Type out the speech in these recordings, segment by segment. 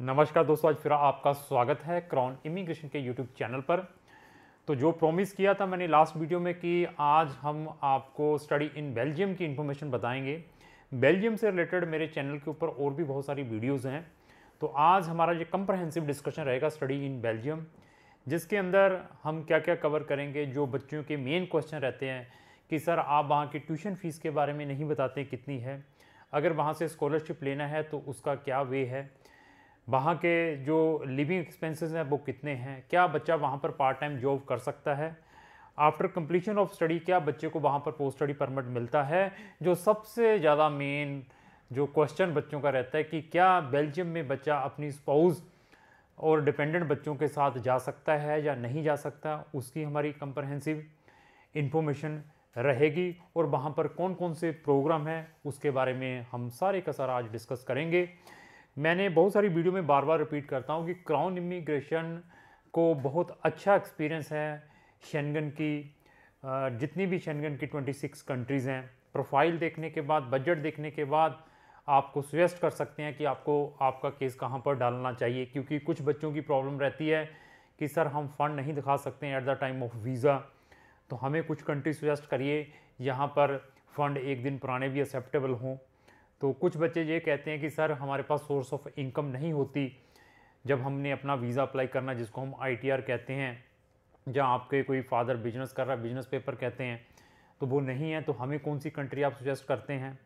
नमस्कार दोस्तों आज फिर आपका स्वागत है क्राउन इमिग्रेशन के यूट्यूब चैनल पर तो जो प्रॉमिस किया था मैंने लास्ट वीडियो में कि आज हम आपको स्टडी इन बेल्जियम की इन्फॉर्मेशन बताएंगे बेल्जियम से रिलेटेड मेरे चैनल के ऊपर और भी बहुत सारी वीडियोज़ हैं तो आज हमारा ये कम्प्रहेंसिव डिस्कशन रहेगा स्टडी इन बेल्जियम जिसके अंदर हम क्या क्या कवर करेंगे जो बच्चों के मेन क्वेश्चन रहते हैं कि सर आप वहाँ की ट्यूशन फ़ीस के बारे में नहीं बताते कितनी है अगर वहाँ से स्कॉलरशिप लेना है तो उसका क्या वे है वहाँ के जो लिविंग एक्सपेंसेस हैं वो कितने हैं क्या बच्चा वहाँ पर पार्ट टाइम जॉब कर सकता है आफ्टर कंप्लीशन ऑफ स्टडी क्या बच्चे को वहाँ पर पोस्ट स्टडी परमिट मिलता है जो सबसे ज़्यादा मेन जो क्वेश्चन बच्चों का रहता है कि क्या बेल्जियम में बच्चा अपनी स्पाउस और डिपेंडेंट बच्चों के साथ जा सकता है या नहीं जा सकता उसकी हमारी कंप्रहेंसिव इन्फॉर्मेशन रहेगी और वहाँ पर कौन कौन से प्रोग्राम हैं उसके बारे में हम सारे का सारा आज डिस्कस करेंगे मैंने बहुत सारी वीडियो में बार बार रिपीट करता हूँ कि क्राउन इमिग्रेशन को बहुत अच्छा एक्सपीरियंस है शेनगन की जितनी भी शेनगन की 26 कंट्रीज़ हैं प्रोफाइल देखने के बाद बजट देखने के बाद आपको सजेस्ट कर सकते हैं कि आपको आपका केस कहाँ पर डालना चाहिए क्योंकि कुछ बच्चों की प्रॉब्लम रहती है कि सर हम फ़ंड नहीं दिखा सकते हैं at the time of visa तो हमें कुछ कंट्री सजेस्ट करिए यहाँ पर फ़ंड एक दिन पुराने भी एक्सेप्टेबल हों तो कुछ बच्चे ये कहते हैं कि सर हमारे पास सोर्स ऑफ इनकम नहीं होती जब हमने अपना वीज़ा अप्लाई करना जिसको हम आई कहते हैं जहाँ आपके कोई फादर बिजनेस कर रहा है बिजनेस पेपर कहते हैं तो वो नहीं है तो हमें कौन सी कंट्री आप सुजेस्ट करते हैं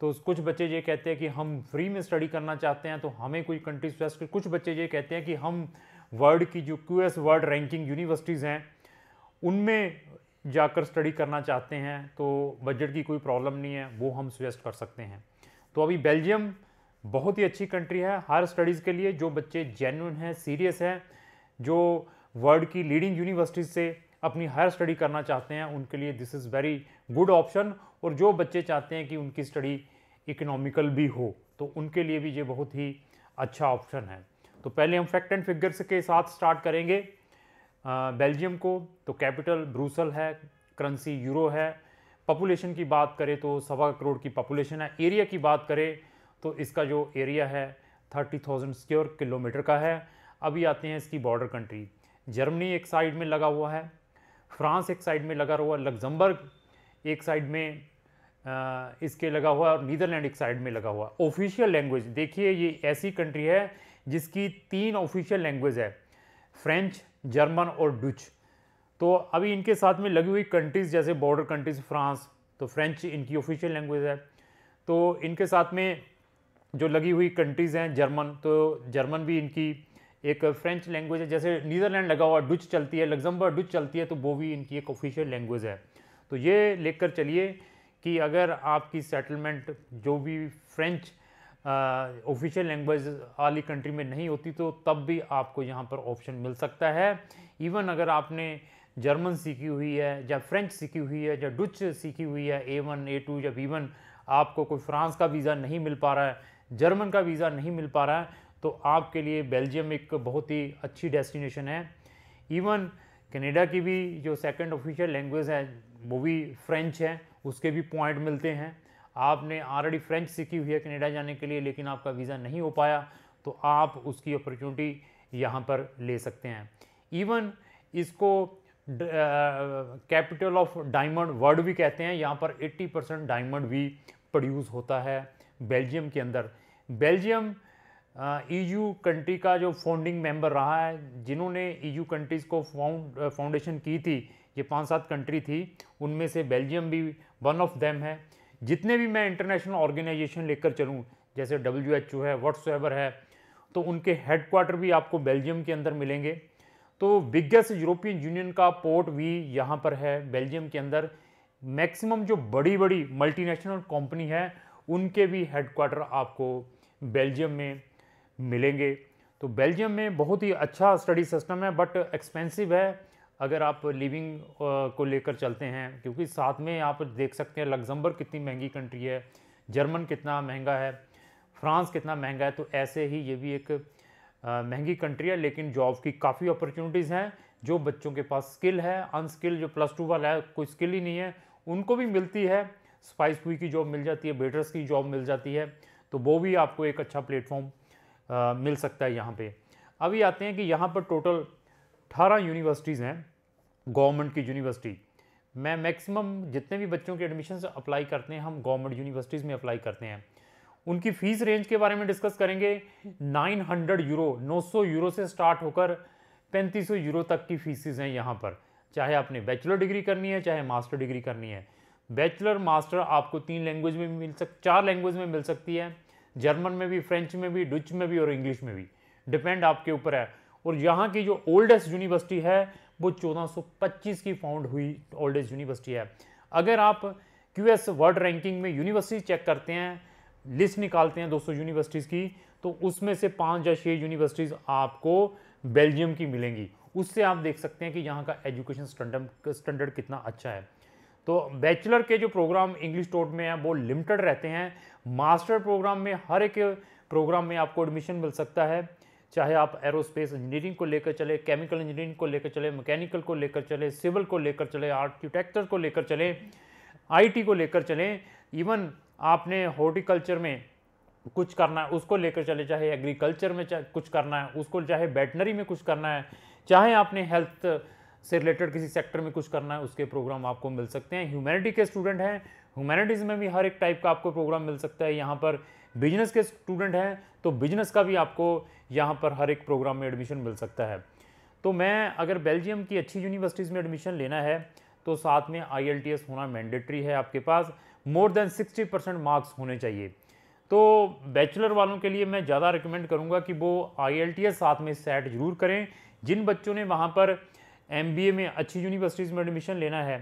तो कुछ बच्चे ये कहते हैं कि हम फ्री में स्टडी करना चाहते हैं तो हमें कोई कंट्री सुजेस्ट कुछ बच्चे ये कहते हैं कि हम वर्ल्ड की जो Q S world ranking universities हैं उनमें जाकर स्टडी करना चाहते हैं तो बजट की कोई प्रॉब्लम नहीं है वो हम सुजेस्ट कर सकते हैं तो अभी बेल्जियम बहुत ही अच्छी कंट्री है हर स्टडीज़ के लिए जो बच्चे जेन्यून हैं सीरियस हैं जो वर्ल्ड की लीडिंग यूनिवर्सिटीज़ से अपनी हायर स्टडी करना चाहते हैं उनके लिए this is very good option और जो बच्चे चाहते हैं कि उनकी स्टडी इकोनॉमिकल भी हो तो उनके लिए भी ये बहुत ही अच्छा ऑप्शन है तो पहले हम फैक्ट एंड फिगर्स के साथ स्टार्ट करेंगे बेल्जियम को तो कैपिटल ब्रूसल है करेंसी यूरो है पॉपुलेशन की बात करें तो सवा करोड़ की पॉपुलेशन है एरिया की बात करें तो इसका जो एरिया है थर्टी थाउजेंड स्क्योर किलोमीटर का है अभी आते हैं इसकी बॉर्डर कंट्री जर्मनी एक साइड में लगा हुआ है फ्रांस एक साइड में लगा हुआ है लग्जमबर्ग एक साइड में आ, इसके लगा हुआ और नीदरलैंड एक साइड में लगा हुआ ऑफिशियल लैंग्वेज देखिए ये ऐसी कंट्री है जिसकी तीन ऑफिशियल लैंग्वेज है फ्रेंच जर्मन और डुच तो अभी इनके साथ में लगी हुई कंट्रीज़ जैसे बॉर्डर कंट्रीज़ फ्रांस तो फ्रेंच इनकी ऑफिशियल लैंग्वेज है तो इनके साथ में जो लगी हुई कंट्रीज़ हैं जर्मन तो जर्मन भी इनकी एक फ्रेंच लैंग्वेज है जैसे नीदरलैंड लगा हुआ डुच चलती है लग्जम्बर डुच चलती है तो वो भी इनकी एक ऑफिशियल लैंग्वेज है तो ये लेकर चलिए कि अगर आपकी सेटलमेंट जो भी फ्रेंच ऑफिशियल लैंग्वेज वाली कंट्री में नहीं होती तो तब भी आपको यहाँ पर ऑप्शन मिल सकता है इवन अगर आपने जर्मन सीखी हुई है या फ्रेंच सीखी हुई है या डुच सीखी हुई है ए वन ए टू या बी वन आपको कोई फ्रांस का वीज़ा नहीं मिल पा रहा है जर्मन का वीज़ा नहीं मिल पा रहा है तो आपके लिए बेल्जियम एक बहुत ही अच्छी डेस्टिनेशन है इवन e कनाडा की भी जो सेकंड ऑफिशियल लैंग्वेज है वो भी फ्रेंच है उसके भी पॉइंट मिलते हैं आपने ऑलरेडी फ्रेंच सीखी हुई है कनाडा जाने के लिए लेकिन आपका वीज़ा नहीं हो पाया तो आप उसकी अपॉर्चुनिटी यहाँ पर ले सकते हैं इवन e इसको कैपिटल ऑफ डायमंड वर्ल्ड भी कहते हैं यहाँ पर 80 परसेंट डायमंड भी प्रोड्यूस होता है बेल्जियम के अंदर बेल्जियम ईयू कंट्री का जो फाउंडिंग मेंबर रहा है जिन्होंने ईयू e कंट्रीज़ को फाउंड फाउंडेशन uh, की थी ये पांच सात कंट्री थी उनमें से बेल्जियम भी वन ऑफ देम है जितने भी मैं इंटरनेशनल ऑर्गेनाइजेशन लेकर चलूँ जैसे डब्ल्यू एच ओ है व्हाट्सएवर है तो उनके हेडक्वार्टर भी आपको बेल्जियम के अंदर मिलेंगे तो बिगेस्ट यूरोपियन यूनियन का पोर्ट भी यहाँ पर है बेल्जियम के अंदर मैक्सिमम जो बड़ी बड़ी मल्टीनेशनल कंपनी है उनके भी हेडक्वार्टर आपको बेल्जियम में मिलेंगे तो बेल्जियम में बहुत ही अच्छा स्टडी सिस्टम है बट एक्सपेंसिव है अगर आप लिविंग को लेकर चलते हैं क्योंकि साथ में आप देख सकते हैं लग्जम्बर कितनी महंगी कंट्री है जर्मन कितना महंगा है फ्रांस कितना महंगा है तो ऐसे ही ये भी एक महंगी कंट्री है लेकिन जॉब की काफ़ी अपॉर्चुनिटीज़ हैं जो बच्चों के पास स्किल है अनस्किल जो प्लस टू वाला है कोई स्किल ही नहीं है उनको भी मिलती है स्पाइस पुई की जॉब मिल जाती है बेटर्स की जॉब मिल जाती है तो वो भी आपको एक अच्छा प्लेटफॉर्म मिल सकता है यहाँ पे अभी आते हैं कि यहाँ पर टोटल अठारह यूनिवर्सिटीज़ हैं गवर्नमेंट की यूनिवर्सिटी मैं मैक्सिमम जितने भी बच्चों के एडमिशन अप्लाई करते हैं हम गवर्नमेंट यूनिवर्सिटीज़ में अप्लाई करते हैं उनकी फीस रेंज के बारे में डिस्कस करेंगे 900 यूरो 900 यूरो से स्टार्ट होकर 3500 यूरो तक की फीसिस हैं यहाँ पर चाहे आपने बैचलर डिग्री करनी है चाहे मास्टर डिग्री करनी है बैचलर मास्टर आपको तीन लैंग्वेज में भी मिल सक चार लैंग्वेज में मिल सकती है जर्मन में भी फ्रेंच में भी डच में भी और इंग्लिश में भी डिपेंड आपके ऊपर है और यहाँ की जो ओल्डेस्ट यूनिवर्सिटी है वो 1425 की फाउंड हुई ओल्डेस्ट यूनिवर्सिटी है अगर आप क्यूएस वर्ल्ड रैंकिंग में यूनिवर्सिटी चेक करते हैं लिस्ट निकालते हैं 200 यूनिवर्सिटीज़ की तो उसमें से पाँच या छः यूनिवर्सिटीज़ आपको बेल्जियम की मिलेंगी उससे आप देख सकते हैं कि यहाँ का एजुकेशन स्टैंडर्ड स्टैंडर्ड कितना अच्छा है तो बैचलर के जो प्रोग्राम इंग्लिश टोट में हैं वो लिमिटेड रहते हैं मास्टर प्रोग्राम में हर एक प्रोग्राम में आपको एडमिशन मिल सकता है चाहे आप एरोस्पेस इंजीनियरिंग को लेकर चले केमिकल इंजीनियरिंग को लेकर चले मैकेनिकल को लेकर चले सिविल को लेकर चले आर्किटेक्चर को लेकर चले आईटी को लेकर चलें इवन आपने हॉर्टिकल्चर में कुछ करना है उसको लेकर चले चाहे एग्रीकल्चर में कुछ करना है उसको चाहे बैटनरी में कुछ करना है चाहे आपने हेल्थ से रिलेटेड किसी सेक्टर में कुछ करना है उसके प्रोग्राम आपको मिल सकते हैं ह्यूमैनिटी के स्टूडेंट हैं ह्यूमैनिटीज़ में भी हर एक टाइप का आपको प्रोग्राम मिल सकता है यहाँ पर बिजनेस के स्टूडेंट हैं तो बिजनेस का भी आपको यहाँ पर हर एक प्रोग्राम में एडमिशन मिल सकता है तो मैं अगर बेल्जियम की अच्छी यूनिवर्सिटीज़ में एडमिशन लेना है तो साथ में आई होना मैंडेट्री है आपके पास मोर देन 60 परसेंट मार्क्स होने चाहिए तो बैचलर वालों के लिए मैं ज़्यादा रिकमेंड करूँगा कि वो आई साथ में सेट ज़रूर करें जिन बच्चों ने वहाँ पर एम में अच्छी यूनिवर्सिटीज़ में एडमिशन लेना है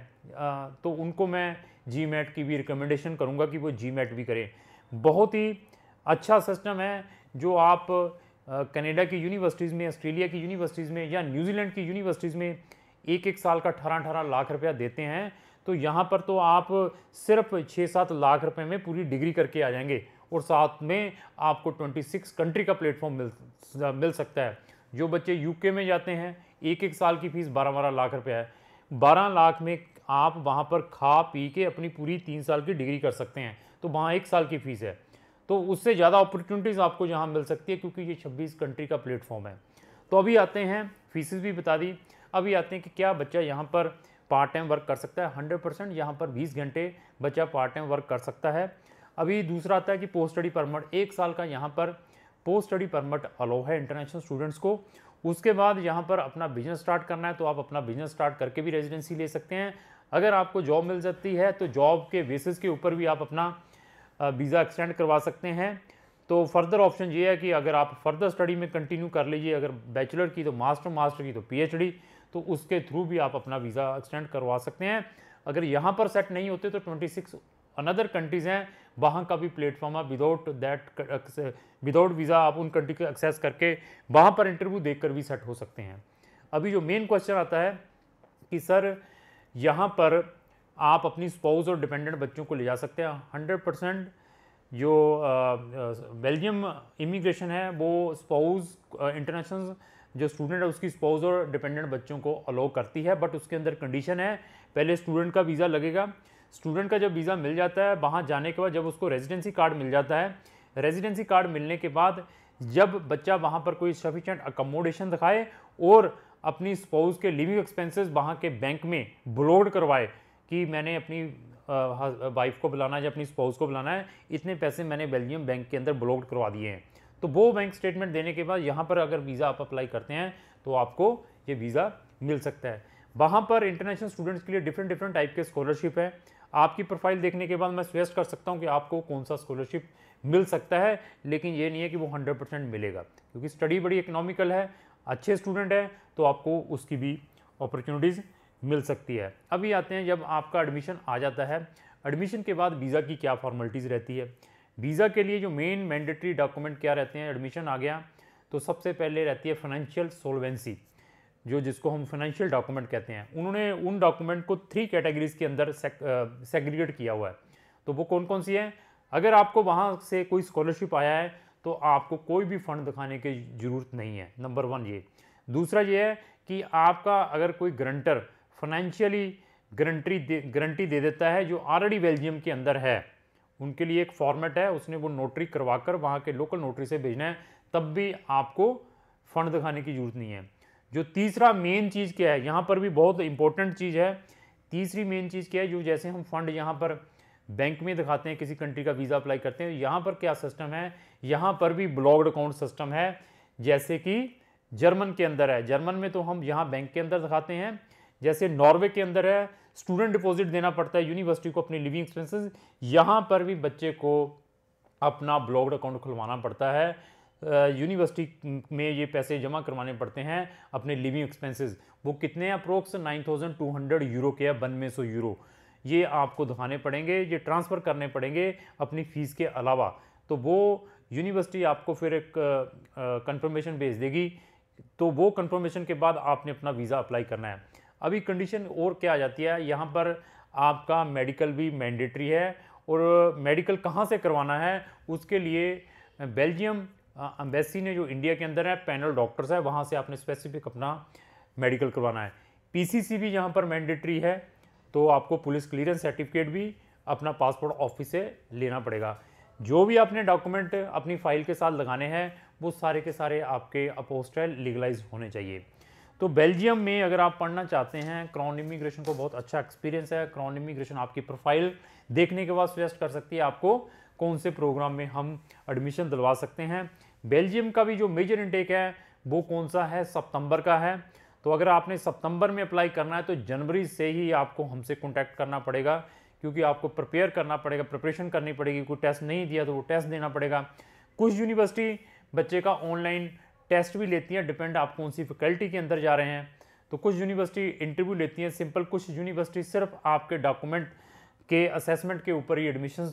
तो उनको मैं जी की भी रिकमेंडेशन करूँगा कि वो जी भी करें बहुत ही अच्छा सिस्टम है जो आप कनाडा की यूनिवर्सिटीज़ में ऑस्ट्रेलिया की यूनिवर्सिटीज़ में या न्यूजीलैंड की यूनिवर्सिटीज़ में एक एक साल का अठारह अठारह लाख रुपया देते हैं तो यहाँ पर तो आप सिर्फ छः सात लाख रुपए में पूरी डिग्री करके आ जाएंगे और साथ में आपको 26 कंट्री का प्लेटफॉर्म मिल मिल सकता है जो बच्चे यूके में जाते हैं एक एक साल की फ़ीस बारह बारह लाख रुपये है बारह लाख में आप वहाँ पर खा पी के अपनी पूरी तीन साल की डिग्री कर सकते हैं तो वहाँ एक साल की फ़ीस है तो उससे ज़्यादा अपॉर्चुनिटीज़ आपको यहाँ मिल सकती है क्योंकि ये छब्बीस कंट्री का प्लेटफॉर्म है तो अभी आते हैं फीसिस भी बता दी अभी आते हैं कि क्या बच्चा यहाँ पर पार्ट टाइम वर्क कर सकता है हंड्रेड परसेंट यहाँ पर बीस घंटे बच्चा पार्ट टाइम वर्क कर सकता है अभी दूसरा आता है कि पोस्ट स्टडी परमिट एक साल का यहाँ पर पोस्ट स्टडी परमिट अलाउ है इंटरनेशनल स्टूडेंट्स को उसके बाद यहाँ पर अपना बिजनेस स्टार्ट करना है तो आप अपना बिजनेस स्टार्ट करके भी रेजिडेंसी ले सकते हैं अगर आपको जॉब मिल जाती है तो जॉब के बेसिस के ऊपर भी आप अपना वीज़ा एक्सटेंड करवा सकते हैं तो फर्दर ऑप्शन ये है कि अगर आप फर्दर स्टडी में कंटिन्यू कर लीजिए अगर बैचलर की तो मास्टर मास्टर की तो पीएचडी तो उसके थ्रू भी आप अपना वीज़ा एक्सटेंड करवा सकते हैं अगर यहाँ पर सेट नहीं होते तो ट्वेंटी सिक्स अनदर कंट्रीज़ हैं वहाँ का भी प्लेटफॉर्म है विदाउट दैट विदाउट वीज़ा आप उन कंट्री को एक्सेस करके वहाँ पर इंटरव्यू देख भी सेट हो सकते हैं अभी जो मेन क्वेश्चन आता है कि सर यहाँ पर आप अपनी स्पाउस और डिपेंडेंट बच्चों को ले जा सकते हैं हंड्रेड परसेंट जो बेल्जियम इमिग्रेशन है वो स्पाउस इंटरनेशनल जो स्टूडेंट है उसकी स्पाउस और डिपेंडेंट बच्चों को अलाउ करती है बट उसके अंदर कंडीशन है पहले स्टूडेंट का वीज़ा लगेगा स्टूडेंट का जब वीज़ा मिल जाता है वहाँ जाने के बाद जब उसको रेजिडेंसी कार्ड मिल जाता है रेजिडेंसी कार्ड मिलने के बाद जब बच्चा वहाँ पर कोई सफिशेंट अकोमोडेशन दिखाए और अपनी स्पाउस के लिविंग एक्सपेंसेस वहाँ के बैंक में ब्लोड करवाए कि मैंने अपनी वाइफ को बुलाना है या अपनी स्पाउस को बुलाना है इतने पैसे मैंने बेल्जियम बैंक के अंदर ब्लॉक करवा दिए हैं तो वो बैंक स्टेटमेंट देने के बाद यहाँ पर अगर वीज़ा आप अप्लाई करते हैं तो आपको ये वीज़ा मिल सकता है वहाँ पर इंटरनेशनल स्टूडेंट्स के लिए डिफरेंट डिफरेंट टाइप के स्कॉलरशिप है आपकी प्रोफाइल देखने के बाद मैं सजेस्ट कर सकता हूँ कि आपको कौन सा स्कॉलरशिप मिल सकता है लेकिन ये नहीं है कि वो हंड्रेड परसेंट मिलेगा क्योंकि स्टडी बड़ी इकोनॉमिकल है अच्छे स्टूडेंट हैं तो आपको उसकी भी अपॉर्चुनिटीज़ मिल सकती है अभी आते हैं जब आपका एडमिशन आ जाता है एडमिशन के बाद वीज़ा की क्या फॉर्मेलिटीज़ रहती है वीज़ा के लिए जो मेन मैंडेटरी डॉक्यूमेंट क्या रहते हैं एडमिशन आ गया तो सबसे पहले रहती है फाइनेंशियल सोलवेंसी जो जिसको हम फाइनेंशियल डॉक्यूमेंट कहते हैं उन्होंने उन डॉक्यूमेंट को थ्री कैटेगरीज के अंदर सेग्रीगेट किया हुआ है तो वो कौन कौन सी है अगर आपको वहाँ से कोई स्कॉलरशिप आया है तो आपको कोई भी फंड दिखाने की ज़रूरत नहीं है नंबर वन ये दूसरा ये है कि आपका अगर कोई ग्रंटर फाइनेंशियली गारंटी दे गारंटी दे देता है जो ऑलरेडी बेल्जियम के अंदर है उनके लिए एक फॉर्मेट है उसने वो नोटरी करवा कर वहाँ के लोकल नोटरी से भेजना है तब भी आपको फंड दिखाने की ज़रूरत नहीं है जो तीसरा मेन चीज़ क्या है यहाँ पर भी बहुत इंपॉर्टेंट चीज़ है तीसरी मेन चीज़ क्या है जो जैसे हम फंड यहाँ पर बैंक में दिखाते हैं किसी कंट्री का वीज़ा अप्लाई करते हैं यहाँ पर क्या सिस्टम है यहाँ पर भी ब्लॉग्ड अकाउंट सिस्टम है जैसे कि जर्मन के अंदर है जर्मन में तो हम यहाँ बैंक के अंदर दिखाते हैं जैसे नॉर्वे के अंदर है स्टूडेंट डिपॉजिट देना पड़ता है यूनिवर्सिटी को अपनी लिविंग एक्सपेंसेस यहाँ पर भी बच्चे को अपना ब्लॉग्ड अकाउंट खुलवाना पड़ता है यूनिवर्सिटी में ये पैसे जमा करवाने पड़ते हैं अपने लिविंग एक्सपेंसेस वो कितने approx nine thousand two hundred euro के या बनवे सौ यूरो ये आपको दिखाने पड़ेंगे ये ट्रांसफ़र करने पड़ेंगे अपनी फ़ीस के अलावा तो वो यूनिवर्सिटी आपको फिर एक कन्फर्मेशन भेज देगी तो वो कन्फर्मेशन के बाद आपने अपना वीज़ा अप्लाई करना है अभी कंडीशन और क्या आ जाती है यहाँ पर आपका मेडिकल भी मैंडेटरी है और मेडिकल कहाँ से करवाना है उसके लिए बेल्जियम अम्बेसी ने जो इंडिया के अंदर है पैनल डॉक्टर्स है वहाँ से आपने स्पेसिफिक अपना मेडिकल करवाना है पीसीसी भी यहाँ पर मैंडेटरी है तो आपको पुलिस क्लियरेंस सर्टिफिकेट भी अपना पासपोर्ट ऑफिस से लेना पड़ेगा जो भी आपने डॉक्यूमेंट अपनी फ़ाइल के साथ लगाने हैं वो सारे के सारे आपके अपोस्टल लीगलाइज होने चाहिए तो बेल्जियम में अगर आप पढ़ना चाहते हैं क्रॉन इमिग्रेशन को बहुत अच्छा एक्सपीरियंस है क्रॉन इमिग्रेशन आपकी प्रोफाइल देखने के बाद सजेस्ट कर सकती है आपको कौन से प्रोग्राम में हम एडमिशन दिलवा सकते हैं बेल्जियम का भी जो मेजर इनटेक है वो कौन सा है सितंबर का है तो अगर आपने सितंबर में अप्लाई करना है तो जनवरी से ही आपको हमसे कॉन्टैक्ट करना पड़ेगा क्योंकि आपको प्रिपेयर करना पड़ेगा प्रिपरेशन करनी पड़ेगी कोई टेस्ट नहीं दिया तो वो टेस्ट देना पड़ेगा कुछ यूनिवर्सिटी बच्चे का ऑनलाइन टेस्ट भी लेती हैं डिपेंड आप कौन सी फैकल्टी के अंदर जा रहे हैं तो कुछ यूनिवर्सिटी इंटरव्यू लेती हैं सिंपल कुछ यूनिवर्सिटी सिर्फ आपके डॉक्यूमेंट के असेसमेंट के ऊपर ही एडमिशन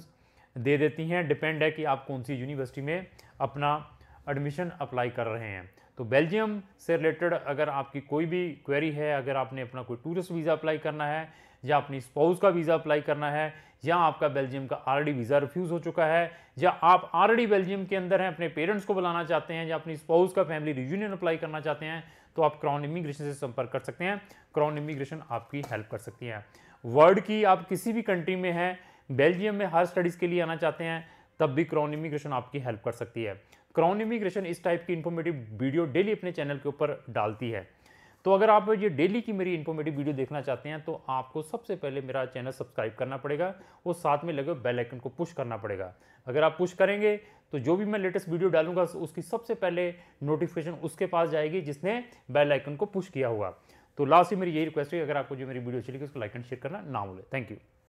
दे देती हैं डिपेंड है कि आप कौन सी यूनिवर्सिटी में अपना एडमिशन अप्लाई कर रहे हैं तो बेल्जियम से रिलेटेड अगर आपकी कोई भी क्वेरी है अगर आपने अपना कोई टूरिस्ट वीज़ा अप्लाई करना है या अपनी स्पाउस का वीज़ा अप्लाई करना है या आपका बेल्जियम का ऑलरेडी वीज़ा रिफ्यूज़ हो चुका है या आप ऑलरेडी बेल्जियम के अंदर हैं अपने पेरेंट्स को बुलाना चाहते हैं या अपनी स्पाउस का फैमिली रियूनियन अप्लाई करना चाहते हैं तो आप क्राउन इमिग्रेशन से संपर्क कर सकते हैं क्राउन इमिग्रेशन आपकी हेल्प कर सकती है वर्ल्ड की आप किसी भी कंट्री में हैं बेल्जियम में हर स्टडीज़ के लिए आना चाहते हैं तब भी क्राउन इमिग्रेशन आपकी हेल्प कर सकती है क्राउन इमिग्रेशन इस टाइप की इन्फॉर्मेटिव वीडियो डेली अपने चैनल के ऊपर डालती है तो अगर आप ये डेली की मेरी इन्फॉर्मेटिव वीडियो देखना चाहते हैं तो आपको सबसे पहले मेरा चैनल सब्सक्राइब करना पड़ेगा और साथ में लगे बेल आइकन को पुश करना पड़ेगा अगर आप पुश करेंगे तो जो भी मैं लेटेस्ट वीडियो डालूंगा उसकी सबसे पहले नोटिफिकेशन उसके पास जाएगी जिसने बेल आइकन को पुश किया हुआ तो लास्ट में मेरी यही रिक्वेस्ट है अगर आपको जो मेरी वीडियो अच्छी लगी उसको लाइक एंड शेयर करना ना भूलें थैंक यू